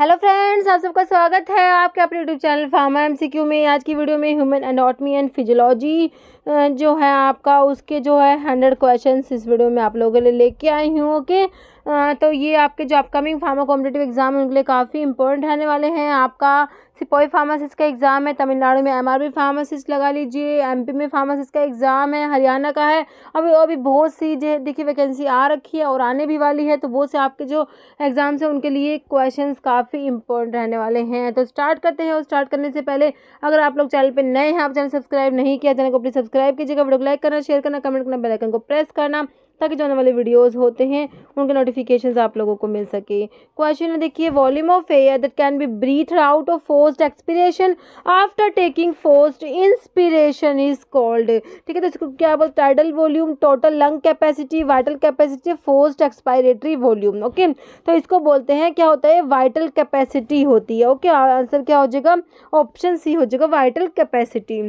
Hello friends आप सबका स्वागत है आपके अपने यूट्यूब चैनल फार्मा एमसीक्यू में आज की वीडियो में ह्यूमन एनाटॉमी एंड फिजियोलॉजी जो है आपका उसके जो है हंड्रेड क्वेश्चंस इस वीडियो में आप लोगों के लिए लेके आई हूँ ओके तो ये आपके जो अपकमिंग फार्मा कॉम्पिटेटिव एग्ज़ाम है उनके लिए काफ़ी इंपॉर्टेंट रहने वाले हैं आपका सिपोई फार्मासिस का एग्ज़ाम है तमिलनाडु में एमआरबी फार्मासिस्ट लगा लीजिए एमपी में फार्मासिस का एग्ज़ाम है हरियाणा का है अभी अभी बहुत सी जो देखिए वैकेंसी आ रखी है और आने भी वाली है तो वो से आपके जो एग्ज़ाम्स हैं उनके लिए क्वेश्चन काफ़ी इंपॉर्टेंट रहने वाले हैं तो स्टार्ट करते हैं और स्टार्ट करने से पहले अगर आप लोग चैनल पर नए हैं आप चैनल सब्सक्राइब नहीं किया चैनल को प्लीज़ सब्सक्राइब कीजिएगा वीडियो को लाइक करना शेयर करना कमेंट करना बेलाइकन को प्रेस करना ताकि जो आने वाले वीडियोस होते हैं उनके नोटिफिकेशन आप लोगों को मिल सके क्वेश्चन में देखिए volume of air that can be breathe out of forced expiration after taking forced inspiration is called ठीक है तो इसको क्या बोलते tidal volume total lung capacity vital capacity forced expiratory volume okay तो इसको बोलते हैं क्या होता है वाइटल कैपेसिटी होती है ओके okay? आंसर क्या हो जाएगा ऑप्शन सी हो जाएगा vital capacity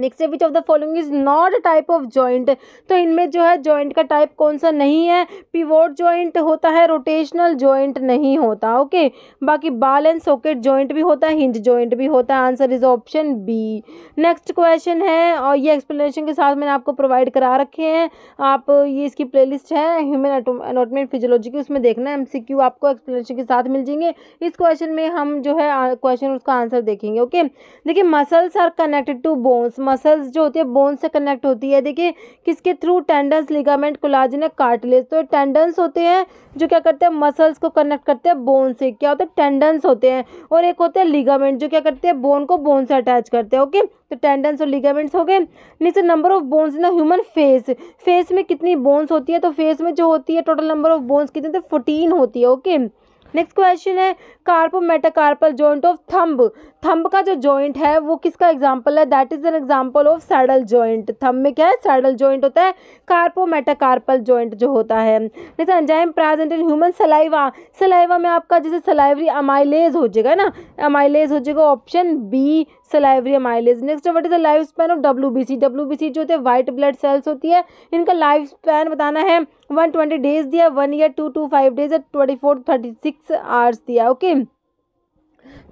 next which of the following is not a type of joint तो इनमें जो है जॉइंट का टाइप कौन सा नहीं है पिवोट जॉइंट होता है रोटेशनल जॉइंट नहीं होता ओके बाकी बाल एंड सॉकेट जॉइंट भी होता है हिंज जॉइंट भी होता है answer is option B next question है और ये एक्सप्लेनेशन के साथ मैंने आपको प्रोवाइड करा रखे हैं आप ये इसकी प्ले है ह्यूमन एनोटमी एंड फिजियोलॉजी की उसमें देखना एम सी क्यू आपको एक्सप्लेनेशन के साथ मिल जाएंगे इस क्वेश्चन में हम जो है क्वेश्चन उसका आंसर देखेंगे ओके देखिए muscles are connected to bones muscles जो होती है बोन से कनेक्ट होती है देखिए किसके through tendons ligament collagen cartilage तो टेंडन्स होते हैं जो क्या करते हैं मसल्स को कनेक्ट करते हैं बोन से क्या होता है टेंडन्स होते हैं और एक होते हैं लिगामेंट जो क्या करते हैं बोन को बोन से अटैच करते हैं ओके तो टेंडन्स और लिगामेंट्स हो गए नीचे number of bones in human face face में कितनी बोन्स होती है तो फेस में जो होती है टोटल नंबर ऑफ बोन्स कितने फोर्टीन होती है ओके okay? नेक्स्ट क्वेश्चन है carpometacarpal joint of thumb thumb का जो जॉइंट है वो किसका एग्जांपल है that is an example of saddle joint thumb में क्या है सैडल जॉइंट होता है कार्पोमेटाकार्पल जॉइंट जो होता है next enzyme present in human saliva saliva में आपका जैसे सलाइवरी अमाइलेज हो जाएगा ना अमाइलेज हो जाएगा option B salivary amylase next what is the life span of W B C W B C जो होते हैं व्हाइट ब्लड सेल्स होती है इनका लाइफ स्पैन बताना है वन ट्वेंटी डेज दिया one year two to five days या twenty four thirty six hours दिया ओके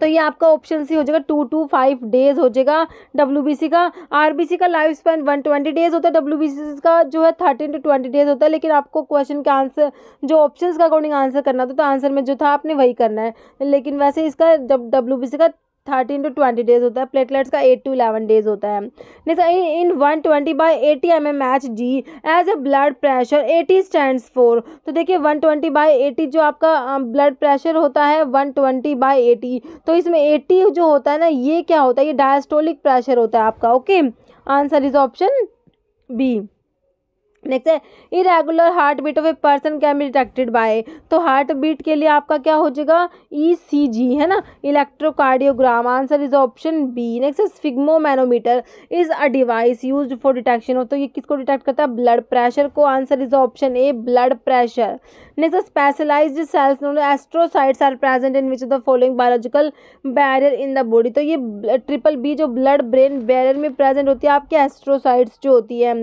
तो ये आपका ऑप्शन सी हो जाएगा टू टू फाइव डेज हो जाएगा डब्ल्यू का आर बी सी का life span one twenty days होता है डब्ल्यू का जो है थर्टीन टू ट्वेंटी डेज होता है लेकिन आपको क्वेश्चन का आंसर जो ऑप्शन का अकॉर्डिंग आंसर करना था तो आंसर में जो था आपने वही करना है लेकिन वैसे इसका डब्ल्यू बी सी का थर्टीन टू ट्वेंटी डेज होता है प्लेटलेट्स का एट टू इलेवन डेज होता है next in one twenty by eighty M M H G as a blood pressure it stand for तो देखिए वन ट्वेंटी बाई एटी जो आपका ब्लड प्रेशर होता है वन ट्वेंटी बाई एटी तो इसमें एटी जो होता है ना ये क्या होता है ये डायस्टोलिक प्रेशर होता है आपका okay answer is option B next है irregular heart beat of a person can be detected by तो हार्ट बीट के लिए आपका क्या हो जाएगा ई सी जी है ना electrocardiogram answer is option B next है sphygmomanometer is a device use for detection तो ये किसको डिटेक्ट करता है ब्लड प्रेशर को answer is option A blood pressure next है specialized cells astrocytes are present in which the following biological barrier in the body तो ये triple B जो ब्लड ब्रेन बैरियर में प्रेजेंट होती है आपके एस्ट्रोसाइट्स जो होती है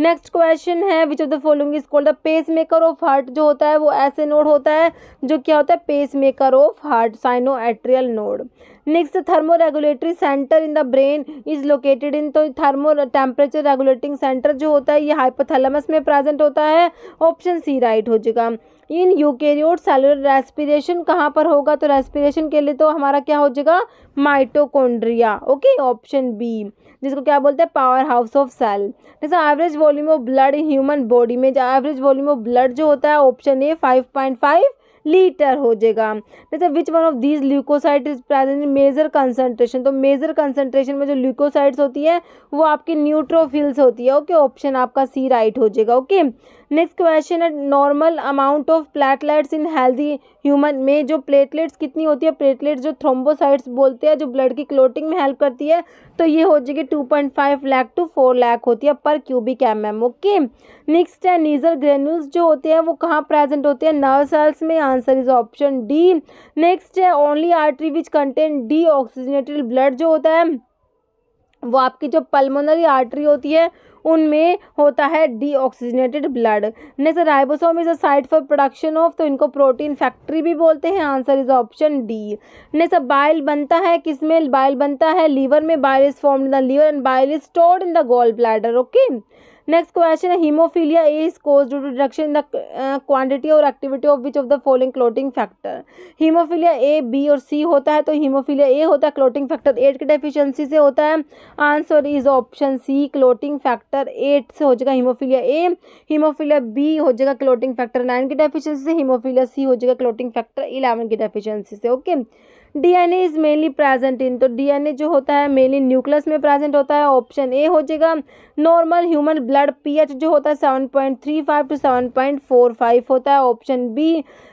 नेक्स्ट क्वेश्चन है which of the following is called the pace maker of heart जो होता है वो ऐसे नोड होता है जो क्या होता है pace maker of heart sino atrial node next thermo regulatory centre in the brain is located in तो थर्मो टेम्परेचर रेगुलेटिंग सेंटर जो होता है ये हाइपोथैलेमस में प्रेजेंट होता है ऑप्शन सी राइट हो जाएगा इन यूकेरियोट सेलुलर रेस्पिरेशन कहाँ पर होगा तो रेस्पिरेशन के लिए तो हमारा क्या हो जाएगा माइटोकोन्ड्रिया ओके ऑप्शन बी जिसको क्या बोलते हैं पावर हाउस ऑफ सेल जैसे average volume of blood in human body में एवरेज वॉल्यूम ऑफ ब्लड जो होता है option A five point five litre हो जाएगा जैसे which one of these leucocyte is present major concentration तो मेजर कंसंट्रेशन में जो ल्यूकोसाइट्स होती है वो आपकी न्यूट्रोफिल्स होती है ओके ऑप्शन आपका सी राइट हो जाएगा ओके okay? नेक्स्ट क्वेश्चन है normal amount of platelets in healthy human में जो प्लेटलेट्स कितनी होती है प्लेटलेट्स जो थ्रोम्बोसाइट्स बोलते हैं जो ब्लड की क्लोटिंग में हेल्प करती है तो ये हो जाएगी two point five lakh to four lakh होती है per cubic M M okay next है नीजल ग्रेन्यूल्स जो होते हैं वो कहाँ प्रेजेंट होते हैं नर्व सेल्स में answer is option D next है only artery which content deoxygenated blood जो होता है वो आपकी जो पल्मोनरी आर्टरी होती है उनमें होता है deoxygenated blood next ribosome is a site for production of तो इनको प्रोटीन फैक्ट्री भी बोलते हैं answer is option D next bile बनता है किसमें बाइल बनता है लीवर में bile is form in the liver and bile is stored in the gall bladder okay next question is haemophilia A is cause due to reduction in the quantity और activity of which of the following clotting factor haemophilia A B और C होता है तो haemophilia A होता है clotting factor eight की deficiency से होता है answer is option C clotting factor eight से हो जाएगा हीमोफीलिया ए हीमोफीलिया बी हो जाएगा क्लोटिंग फैक्टर नाइन की डेफिशिएंसी से हीमोफीलिया सी हो जाएगा क्लोटिंग फैक्टर इलेवन की डेफिशिएंसी से okay okay? DNA is mainly present in तो डीएनए जो होता है मेनली न्यूक्लियस में प्रेजेंट होता है ऑप्शन ए हो जाएगा नॉर्मल ह्यूमन ब्लड पीएच जो होता है seven point three five to seven point four five होता है option B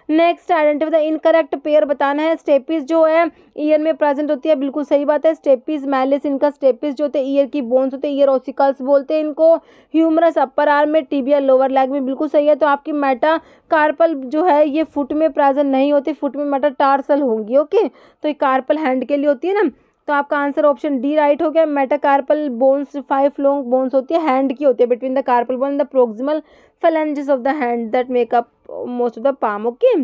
next identify the incorrect pair बताना है स्टेपिस जो है ईयर में प्रेजेंट होती है बिल्कुल सही बात है स्टेपिस मैलिस इनका स्टेपिस जो होते हैं ईयर की बोन्स होते हैं ईयर ओसिकल्स बोलते हैं इनको ह्यूमरस अपर आर्म में टीबिया लोअर लेग में बिल्कुल सही है तो आपकी मेटा कार्पल जो है ये फुट में प्रेजेंट नहीं होती फुट में मेटा टार्सल होंगी ओके तो ये कार्पल हैंड के लिए होती है ना तो आपका आंसर ऑप्शन डी राइट हो गया metacarpal bones five long bones होती है हैंड की होती है between the carpal bone the proximal phalanges of the hand that make up most of the palm okay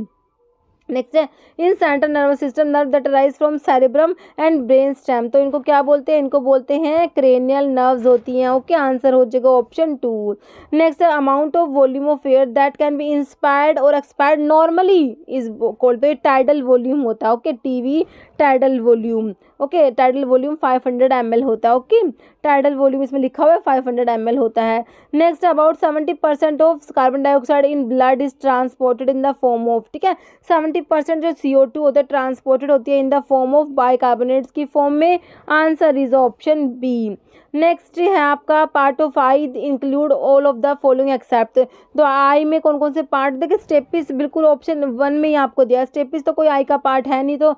next है in central nervous system nerve that arise from cerebrum and brain stem तो इनको क्या बोलते हैं इनको बोलते हैं क्रेनियल नर्व्स होती हैं ओके आंसर हो जाएगा ऑप्शन टू नेक्स्ट है amount of volume of air that can be inspired और expired normally is called tidal volume होता है okay T tidal volume okay tidal volume 500 hundred होता है ओके टाइडल वॉल्यूम इसमें लिखा हुआ है 500 हंड्रेड होता है next about 70 percent of carbon dioxide in blood is transported in the form of ठीक है 70 परसेंट जो सी होता है ट्रांसपोर्टेड होती है इन द फॉर्म ऑफ बाई की फॉर्म में answer is option B next है आपका part of eye include all of the following except तो आई में कौन कौन से पार्ट देखिए स्टेपिस बिल्कुल ऑप्शन वन में ही आपको दिया स्टेपिस तो कोई आई का पार्ट है नहीं तो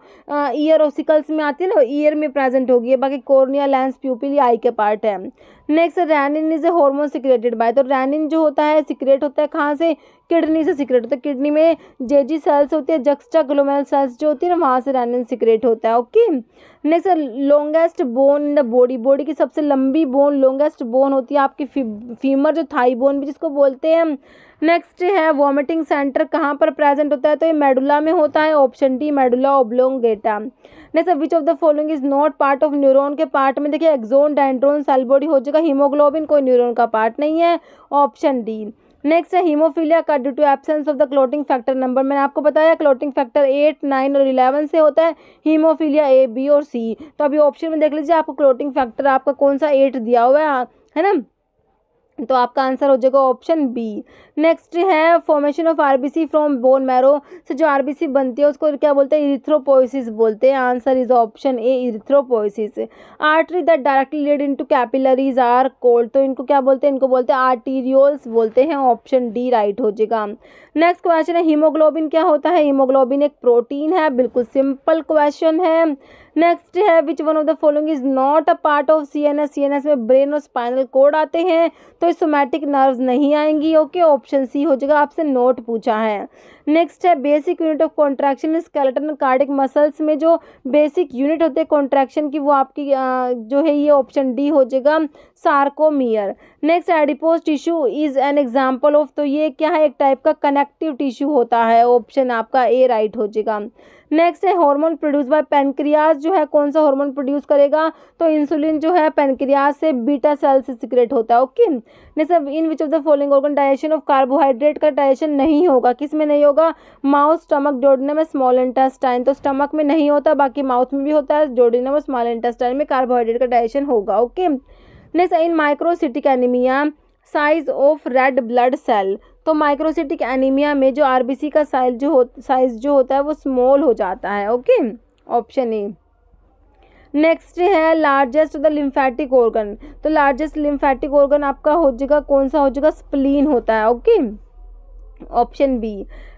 ईयर ऑफिकल्स में आती है ना ईयर में प्रेजेंट होगी बाकी कॉर्निया लेंस प्यूपिल आई के पार्ट है next renin is a hormone secreted by तो रैनिन जो होता है सिक्रेट होता है कहाँ से किडनी से सीक्रेट होता है किडनी में जे जी सेल्स होती है जक्स्टा ग्लोमेल सेल्स जो होती है ना वहाँ से रैनिन सिक्रेट होता है okay next longest bone in the body body की सबसे लंबी बोन लॉन्गेस्ट बोन होती है आपकी फीमर जो थाई बोन भी जिसको बोलते हैं नेक्स्ट है वॉमिटिंग सेंटर कहाँ पर प्रेजेंट होता है तो ये मेडुला में होता है option D medulla oblongata next which of the following is not part of neuron के पार्ट में देखिए एक्जोन डेंड्रोन सेल बॉडी हो जाएगा हीमोग्लोबिन कोई न्यूरोन का पार्ट नहीं है ऑप्शन डी नेक्स्ट है हीमोफीलिया का due to absence of the clotting factor number मैंने आपको बताया क्लोटिंग फैक्टर एट नाइन और इलेवन से होता है हीमोफीलिया ए बी और सी तो अभी ऑप्शन में देख लीजिए आपको क्लोटिंग फैक्टर आपका कौन सा एट दिया हुआ है हाँ, है ना तो आपका आंसर हो जाएगा ऑप्शन बी नेक्स्ट है formation of RBC from bone marrow से जो आरबीसी बनती है उसको क्या बोलते हैं इरिथ्रोपोइसिस बोलते हैं answer is option A erythropoiesis artery that directly lead into capillaries are called तो इनको क्या बोलते हैं इनको बोलते हैं आर्टीरियोल्स बोलते हैं ऑप्शन डी राइट हो जाएगा नेक्स्ट क्वेश्चन है हीमोग्लोबिन क्या होता है हीमोग्लोबिन एक प्रोटीन है बिल्कुल सिंपल क्वेश्चन है नेक्स्ट है which one of the following is not a part of C N S C N S में ब्रेन और स्पाइनल कोड आते हैं तो सोमैटिक नर्व्स नहीं आएंगी ओके ऑप्शन सी हो जाएगा आपसे नोट पूछा है नेक्स्ट है basic unit of contraction skeleton cardiac muscles में जो बेसिक यूनिट होते हैं कॉन्ट्रैक्शन की वो आपकी जो है ये ऑप्शन डी हो जाएगा sarcomere next adipose tissue is an example of तो ये क्या है एक टाइप का कनेक्टिव टिश्यू होता है ऑप्शन आपका ए राइट हो जाएगा नेक्स्ट है हार्मोन प्रोड्यूस बाय पेनक्रियाज जो है कौन सा हार्मोन प्रोड्यूस करेगा तो इंसुलिन जो है पेनक्रियाज से बीटा सेल से सिक्रेट होता है okay next in which of the following organ digestion of carbohydrate का डाइजेशन नहीं होगा किस में नहीं होगा माउथ स्टमक जोड़ने में स्मॉल इंटेस्टाइन तो स्टमक में नहीं होता बाकी माउथ में भी होता है जोड़ने में स्मॉल इंटेस्टाइन में कार्बोहाइड्रेट का डाइजेशन होगा okay okay? Next in microcytic anaemia size of red blood cell तो माइक्रोसिटिक एनीमिया में जो आरबीसी का साइज जो हो साइज जो होता है वो स्मॉल हो जाता है ओके ऑप्शन ए नेक्स्ट है लार्जेस्ट द लिम्फेटिक ऑर्गन तो लार्जेस्ट लिम्फेटिक ऑर्गन आपका हो जाएगा कौन सा हो जाएगा स्प्लीन होता है ओके ऑप्शन बी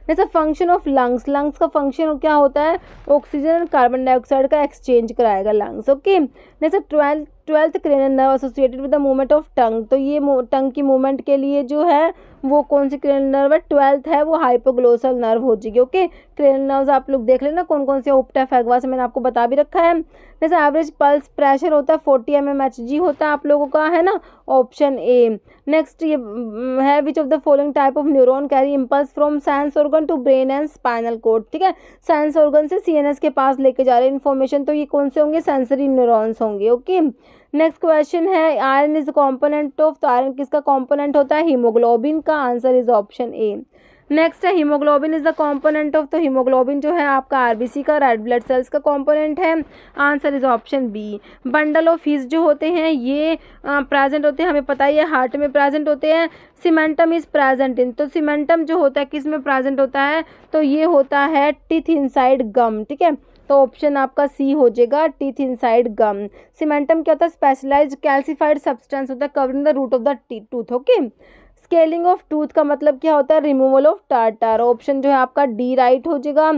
जैसे फंक्शन ऑफ लंग्स लंग्स का फंक्शन क्या होता है ऑक्सीजन और कार्बन डाइऑक्साइड का एक्सचेंज कराएगा लंग्स ओके जैसे twelfth twelfth cranial nerve associated with the movement of tongue तो ये टंग की मूवमेंट के लिए जो है वो कौन सी क्रेनल नर्व है ट्वेल्थ है वो हाइपोग्लोसल नर्व हो जाएगी ओके क्रेनल नर्व्स आप लोग देख लेना कौन कौन से उपटा फैगवा से मैंने आपको बता भी रखा है जैसे एवरेज पल्स प्रेशर होता है forty M M H G होता है आप लोगों का है ना ऑप्शन ए नेक्स्ट ये mm, है which of the following type of neuron carry impulse from science organ to brain and spinal cord ठीक है साइंस ऑर्गन से सी एन एस के पास लेके जा रहे हैं इन्फॉर्मेशन तो ये कौन से होंगे सेंसरी न्यूरोन्स होंगे ओके okay? नेक्स्ट क्वेश्चन है आयरन इज कॉम्पोनेंट ऑफ तो आयरन किसका कॉम्पोनेंट होता है हीमोग्लोबिन का answer is option A next है hemoglobin is the component of तो हीमोग्लोबिन जो है आपका आरबीसी का रेड ब्लड सेल्स का कॉम्पोनेंट है answer is option B bundle of fees जो होते हैं ये प्रेजेंट होते हैं हमें पता ही है हार्ट में प्रेजेंट होते हैं सीमेंटम इज प्रेजेंट इन तो सीमेंटम जो होता है किस में प्रेजेंट होता है तो ये होता है टिथ इनसाइड गम ठीक है तो ऑप्शन आपका सी हो जाएगा टीथ इनसाइड गम सीमेंटम क्या होता है स्पेशलाइज कैल्सिफाइड सब्सटेंस होता है covering the root of the tooth okay scaling of tooth का मतलब क्या होता है रिमूवल ऑफ टार्टार ऑप्शन जो है आपका डी राइट हो जाएगा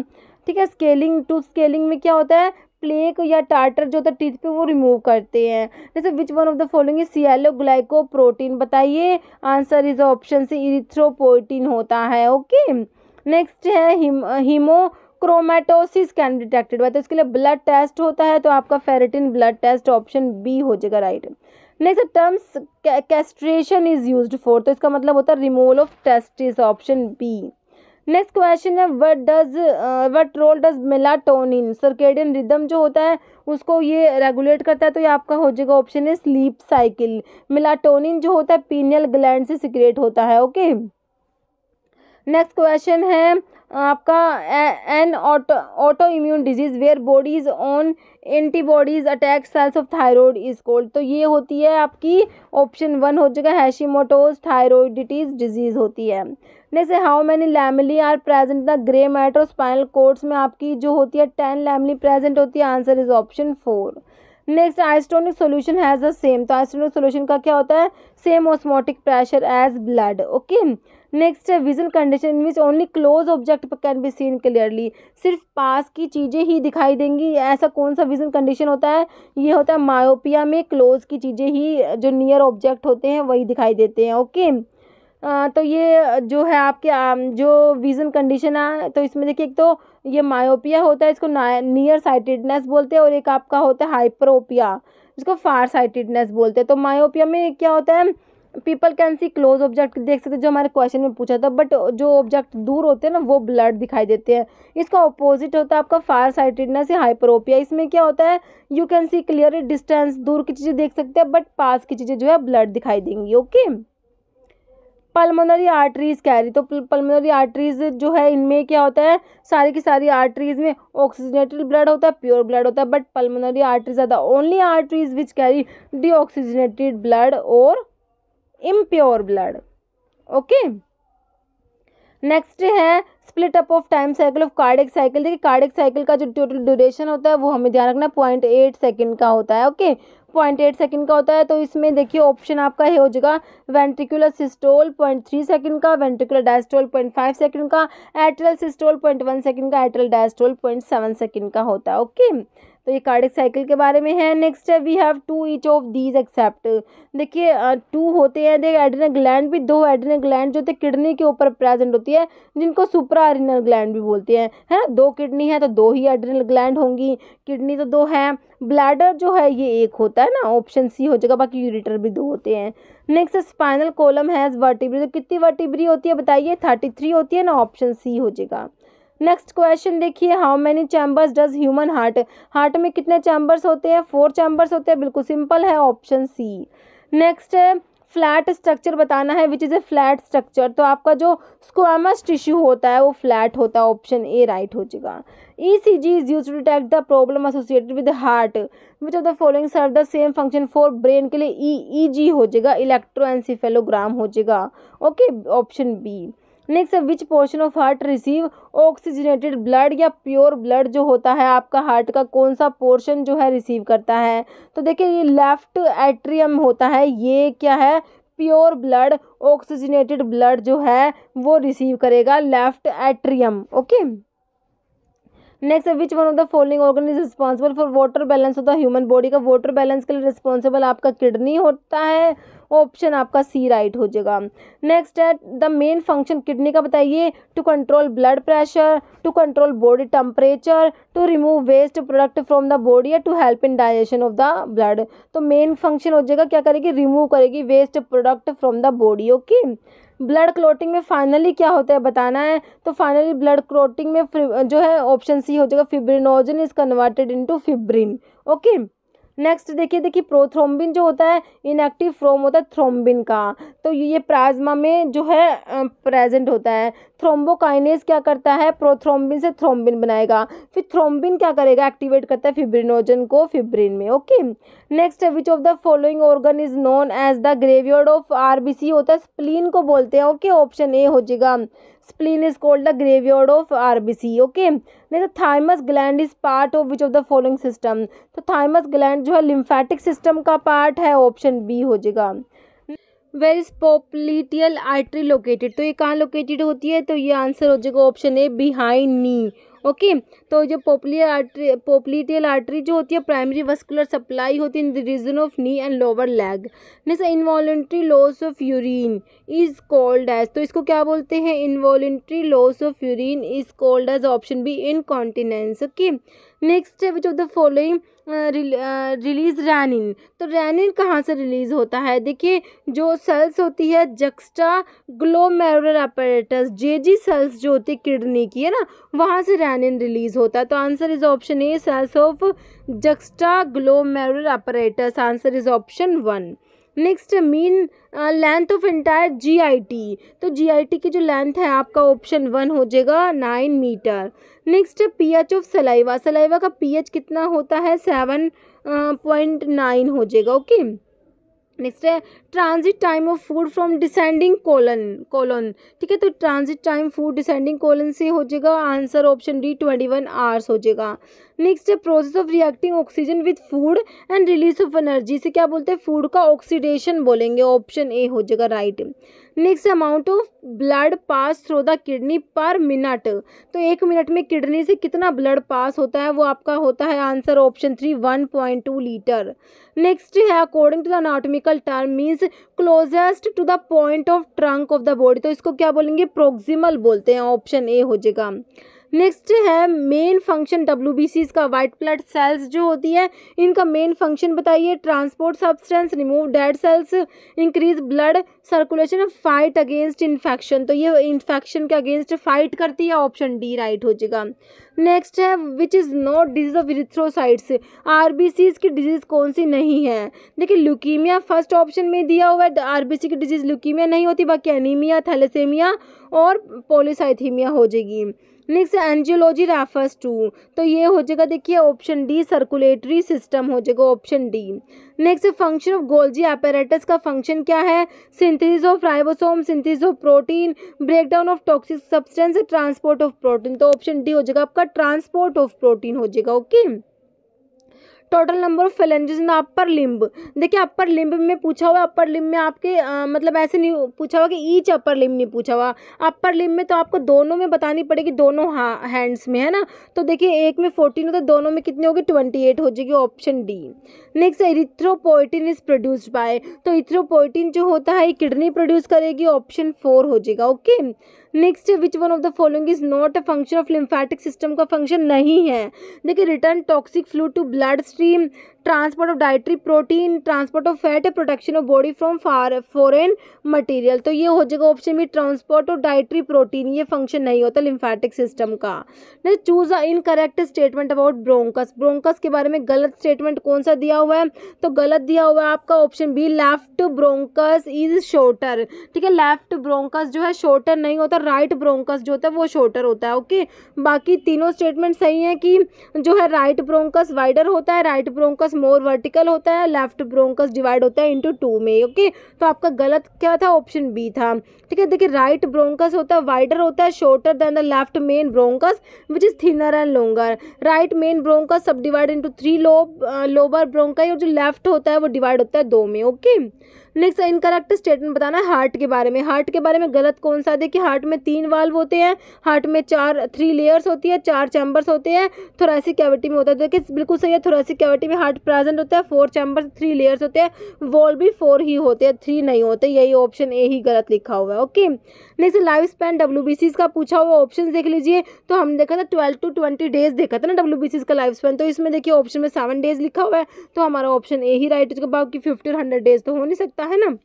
ठीक है स्केलिंग टूथ स्केलिंग में क्या होता है प्लेक या टार्टर जो होता है टीथ पे वो रिमूव करते हैं जैसे which one of the following see also glycoprotein बताइए answer is option C erythropoietin होता है ओके नेक्स्ट है hem hemochromatosis can detected by तो इसके लिए ब्लड टेस्ट होता है तो आपका ferritin blood test option B हो जाएगा right next terms castration is use for तो इसका मतलब होता है removal of test is option B next question है what does what role does melatonin circadian rhythm जो होता है उसको ये रेगुलेट करता है तो ये आपका हो जाएगा ऑप्शन है स्लीप साइकिल मेलाटोनिन जो होता है पीनियल ग्लैंड से सिक्रेट होता है ओके okay? नेक्स्ट क्वेश्चन है आपका an auto autoimmune disease where body's own antibodies attack cells of thyroid is called तो ये होती है आपकी ऑप्शन वन हो जाएगा हैशीमोटोज थायरॉयडिटीज डिजीज होती है next how many lamellae are present the grey matter spinal cords में आपकी जो होती है टेन लैमिली प्रेजेंट होती है answer is option four next isotonic solution has the same तो आइस्टोनिक सोल्यूशन का क्या होता है same osmotic pressure as blood okay next है vision condition which only close object can be seen clearly सिर्फ पास की चीज़ें ही दिखाई देंगी ऐसा कौन सा विजन कंडीशन होता है ये होता है मायोपिया में क्लोज की चीज़ें ही जो नियर ऑब्जेक्ट होते हैं वही दिखाई देते हैं ओके आ, तो ये जो है आपके आ, जो विज़न कंडीशन है तो इसमें देखिए एक तो ये मायोपिया होता है इसको नियर साइटेडनेस बोलते हैं और एक आपका होता है हाइपरोपिया इसको फार साइटेडनेस बोलते हैं तो मायोपिया में क्या होता है people can see close object देख सकते जो हमारे क्वेश्चन में पूछा था बट जो ऑब्जेक्ट दूर होते हैं ना वो ब्लड दिखाई देते हैं इसका ऑपोजिट होता है आपका फायर साइटेडनेस या हाइपरोपिया इसमें क्या होता है you can see clear distance दूर की चीज़ें देख सकते हैं बट पास की चीज़ें जो है ब्लड दिखाई देंगी ओके पल्मोनरी आर्टरीज कह रही तो पल्मोनरी आर्टरीज जो है इनमें क्या होता है सारी की सारी आर्टरीज में ऑक्सीजनेटेड ब्लड होता है प्योर ब्लड होता है but pulmonary arteries are the only arteries which carry deoxygenated blood और इम्प्योर ब्लड ओके नेक्स्ट है split up of time cycle of cardiac cycle देखिए कार्डिक साइकिल का जो टोटल ड्यूरेशन होता है वो हमें ध्यान रखना पॉइंट एट सेकेंड का होता है ओके पॉइंट एट सेकेंड का होता है तो इसमें देखिए ऑप्शन आपका है हो जाएगा ventricular systole point three second का ventricular diastole point five second का atrial systole point one second का atrial diastole point seven second का होता है ओके तो ये कार्डिक साइकिल के बारे में है नेक्स्ट है we have two each of these except देखिए टू होते हैं देख एड्रिनल ग्लैंड भी दो एड्रिनल ग्लैंड जो होते हैं किडनी के ऊपर प्रेजेंट होती है जिनको सुपरा एड्रिनल ग्लैंड भी बोलते हैं है ना दो किडनी है तो दो ही एड्रिनल ग्लैंड होंगी किडनी तो दो है ब्लैडर जो है ये एक होता है ना ऑप्शन सी हो जाएगा बाकी यूरिटर भी दो होते हैं next spinal column has vertebrae तो कितनी वर्टिब्री होती है बताइए थर्टी थ्री होती है ना ऑप्शन सी हो जाएगा नेक्स्ट क्वेश्चन देखिए how many chambers does human heart heart में कितने चैम्बर्स होते हैं फोर चैम्बर्स होते हैं बिल्कुल सिंपल है ऑप्शन सी नेक्स्ट है फ्लैट स्ट्रक्चर बताना है which is a flat structure तो आपका जो स्क्वामस टिश्यू होता है वो फ्लैट होता है ऑप्शन ए राइट हो जाएगा E C G is use to detect the problem associated with heart which of the following serve the same function for brain के लिए ई ई जी हो जाएगा इलेक्ट्रो एनसीफेलोग्राम हो जाएगा okay option B next which portion of heart receive oxygenated blood या pure blood जो होता है आपका हार्ट का कौन सा पोर्शन जो है रिसीव करता है तो देखिए ये लेफ्ट एट्रियम होता है ये क्या है प्योर ब्लड ऑक्सीजनेटेड ब्लड जो है वो रिसीव करेगा left atrium okay okay? Next which one of the following organ is responsible for water balance of the human body का वाटर बैलेंस के लिए रिस्पॉन्सिबल आपका किडनी होता है ऑप्शन आपका सी राइट हो जाएगा नेक्स्ट है द मेन फंक्शन किडनी का बताइए to control blood pressure to control body temperature to remove waste product from the body या to help in digestion of the blood तो मेन फंक्शन हो जाएगा क्या करेगी रिमूव करेगी waste product from the body okay blood clotting में finally क्या होता है बताना है तो फाइनली ब्लड क्लोटिंग में जो है ऑप्शन सी हो जाएगा fibrinogen is converted into fibrin okay next देखिए देखिए प्रोथ्रोम्बिन जो होता है इनएक्टिव फ्रोम होता है थ्रोम्बिन का तो ये प्लाज्मा में जो है प्रेजेंट होता है थ्रोम्बोकाइनेस क्या करता है प्रोथ्रोम्बिन से थ्रोम्बिन बनाएगा फिर थ्रोम्बिन क्या करेगा एक्टिवेट करता है फिब्रिनोजन को फिब्रिन में ओके नेक्स्ट है which of the following organ is known as the graveyard of C होता है स्प्लीन को बोलते हैं ओके ऑप्शन ए हो जाएगा spleen is called the graveyard of R B C okay नहीं तो thymus gland is part of which of the following system तो थाइमस ग्लैंड जो है लिम्फेटिक सिस्टम का पार्ट है ऑप्शन बी हो जाएगा where is popliteal artery located तो ये कहाँ लोकेटेड होती है तो ये आंसर हो जाएगा option A behind knee okay तो जो पोपलियर आर्टरी पोपलीटियल आर्टरी जो होती है प्राइमरी वस्कुलर सप्लाई होती है in the region of knee and lower leg next involuntary loss of urine is called as तो इसको क्या बोलते हैं involuntary loss of urine is called as option B incontinence okay next है which of the following release renin तो renin कहाँ से release होता है देखिए जो सेल्स होती है juxtaglomerular apparatus G cells जो होती है किडनी की है ना वहाँ से रैनिन रिलीज होता है तो answer is option A cells of juxtaglomerular apparatus answer is option one next mean length of entire GIT तो जीआईटी की जो लेंथ है आपका ऑप्शन वन हो जाएगा nine metre next pH of saliva saliva का पीएच कितना होता है सेवन पॉइंट नाइन हो जाएगा ओके नेक्स्ट है transit time of food from descending colon colon ठीक है तो transit time food descending colon से हो जाएगा answer option D twenty one hours हो जाएगा नेक्स्ट है process of reacting oxygen with food and release of energy से क्या बोलते हैं फूड का ऑक्सीडेशन बोलेंगे ऑप्शन ए हो जाएगा right next amount of blood pass through the kidney per minute तो एक मिनट में किडनी से कितना ब्लड पास होता है वो आपका होता है answer option three one point two litre next है according to the anatomical term means closest to the point of trunk of the body तो इसको क्या बोलेंगे प्रोक्सिमल बोलते हैं ऑप्शन ए हो जाएगा नेक्स्ट है main function W B Cs का वाइट ब्लड सेल्स जो होती है इनका मेन फंक्शन बताइए transport substance remove dead cells increase blood circulation fight against infection तो ये इन्फेक्शन के अगेंस्ट फाइट करती है ऑप्शन डी राइट हो जाएगा नेक्स्ट है which is not disease of erythrocytes R B Cs की डिजीज़ कौन सी नहीं है देखिए ल्यूकीमिया फर्स्ट ऑप्शन में दिया हुआ है आर बी सी की डिजीज़ ल्यूकीमिया नहीं होती बाकी एनीमिया थैलेसेमिया और पोलिसाइथीमिया हो जाएगी नेक्स्ट एंजियोलॉजी रेफर्स टू तो ये हो जाएगा देखिए ऑप्शन डी सर्कुलेटरी सिस्टम हो जाएगा option D next function of Golgi apparatus का फंक्शन क्या है synthesis of ribosome synthesis of protein breakdown of toxic substance transport of protein तो ऑप्शन डी हो जाएगा आपका ट्रांसपोर्ट ऑफ प्रोटीन हो जाएगा okay okay? Total number of phalanges in upper limb देखिए अपर लिम्ब में पूछा हुआ अपर लिम्ब में आपके आ, मतलब ऐसे नहीं पूछा हुआ कि ईच अपर लिम्ब नहीं पूछा हुआ अपर लिम्ब में तो आपको दोनों में बतानी पड़ेगी दोनों हैंड्स में है ना तो देखिए एक में फोर्टीन होता है दोनों में कितनी होगी ट्वेंटी एट हो जाएगी option D next erythropoietin is produced by तो इथ्रोपोइटिन जो होता है किडनी प्रोड्यूस करेगी ऑप्शन फोर हो जाएगा okay next which one of the following is not a function of lymphatic system का फंक्शन नहीं है देखिए return toxic flu to blood stream transport of dietary protein transport of fat protection of body from far foreign material तो ये हो जाएगा option B transport of dietary protein ये function नहीं होता लिम्फेटिक सिस्टम का नहीं choose a incorrect statement about bronchus bronchus के बारे में गलत स्टेटमेंट कौन सा दिया हुआ है तो गलत दिया हुआ है आपका option B left bronchus is shorter ठीक है लेफ्ट ब्रोंकस जो है शोर्टर नहीं होता राइट ब्रोंकस जो होता है वो शोर्टर होता है ओके बाकी तीनों स्टेटमेंट सही है कि जो है राइट ब्रोंकस वाइडर होता है राइट ब्रोंकस मोर वर्टिकल होता है लेफ्ट ब्रोंकस डिवाइड होता है इंटू टू में ओके तो आपका गलत क्या था ऑप्शन बी था ठीक है देखिए राइट ब्रोंकस होता है वाइडर होता है shorter than the left main bronchus which is thinner and longer right main bronchus subdivide into three lobe lobar bronchi और जो लेफ्ट होता है वो डिवाइड होता है दो में ओके नेक्स्ट इनकरेक्ट स्टेटमेंट बताना है हार्ट के बारे में हार्ट के बारे में गलत कौन सा देखिए हार्ट में तीन वाल्व होते हैं हार्ट में चार थ्री लेयर्स होती है चार चैम्बर्स होते हैं थोरासिक कैविटी में होता है देखिए बिल्कुल सही है थोरासिक कैविटी में हार्ट प्रेजेंट होता है फोर चैम्बर्स थ्री लेयर्स होते हैं वॉल भी फोर ही होते हैं थ्री नहीं होते यही ऑप्शन ए ही गलत लिखा हुआ है okay next life span W का पूछा हुआ ऑप्शन देख लीजिए तो हमने देखा था ट्वेल्व टू ट्वेंटी डेज देखा था ना डब्ल्यू का लाइफ स्पैन तो इसमें देखिए ऑप्शन में सेवन डेज लिखा हुआ है तो हमारा ऑप्शन ए ही राइट होगा बाकी फिफ्टी हंड्रेड डेज तो हो नहीं सकता होता है ना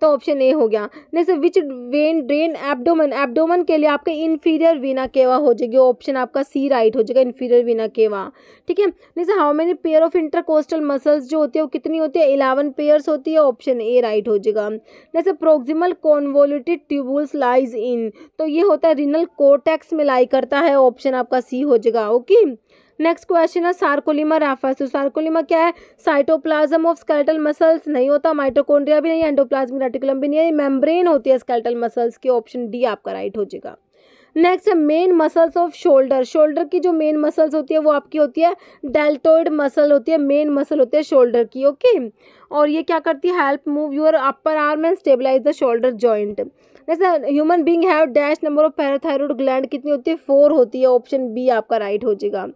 तो ऑप्शन ए हो गया next which vein drain abdomen abdomen के लिए आपके इन्फीरियर वीना केवा हो जाएगी ऑप्शन आपका सी राइट हो जाएगा इन्फीरियर वीना केवा ठीक है next how many pair of intercostal muscles जो होती है वो कितनी होती है इलेवन पेयर्स होती है ऑप्शन ए राइट हो जाएगा next proximal convoluted tubules lies in तो ये होता है रिनल कोटेक्स में लाई करता है ऑप्शन आपका सी हो जाएगा ओके नेक्स्ट क्वेश्चन है सार्कोलीमा रेफर्स तो सार्कोलिमा क्या है साइटोप्लाज्म ऑफ स्केलेटल मसल्स नहीं होता माइटोकॉन्ड्रिया भी नहीं एंडोप्लाज्मिक रेटिकुलम भी नहीं है मेम्ब्रेन होती है स्केलेटल मसल्स की ऑप्शन डी आपका राइट हो जाएगा नेक्स्ट है main muscles of shoulder shoulder की जो मेन मसल्स होती है वो आपकी होती है डेल्टोइड मसल होती है मेन मसल होती है शोल्डर की ओके और ये क्या करती है help move your upper arm and stabilise the shoulder joint next human being have dash number of parathyroid gland कितनी होती है फोर होती है ऑप्शन बी आपका राइट हो जाएगा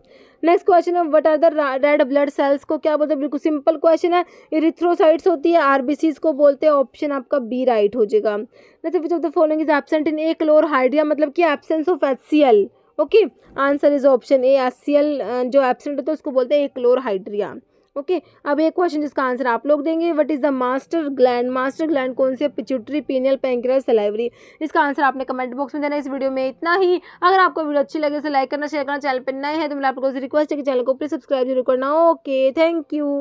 नेक्स्ट क्वेश्चन है what are the red blood cells को क्या बोलते हैं बिल्कुल सिंपल क्वेश्चन है इरिथ्रोसाइट्स होती है आरबीसीज को बोलते हैं ऑप्शन आपका बी राइट हो जाएगा next which of the following is absent in achlorhydria मतलब कि absence of H okay answer is option A as जो एबसेंट होता है उसको बोलते हैं ए क्लोर हाइड्रिया ओके अब एक क्वेश्चन जिसका आंसर आप लोग देंगे what is the master gland master gland कौन से पिचुटरी पीनियल पेंक्रियास सलाइवरी इसका आंसर आपने कमेंट बॉक्स में देना इस वीडियो में इतना ही अगर आपको वीडियो अच्छी लगे तो लाइक करना शेयर करना चैनल पर नए हैं तो मैं आप लोगों से रिक्वेस्ट है कि चैनल को प्लीज सब्सक्राइब जरूर करना ओके थैंक यू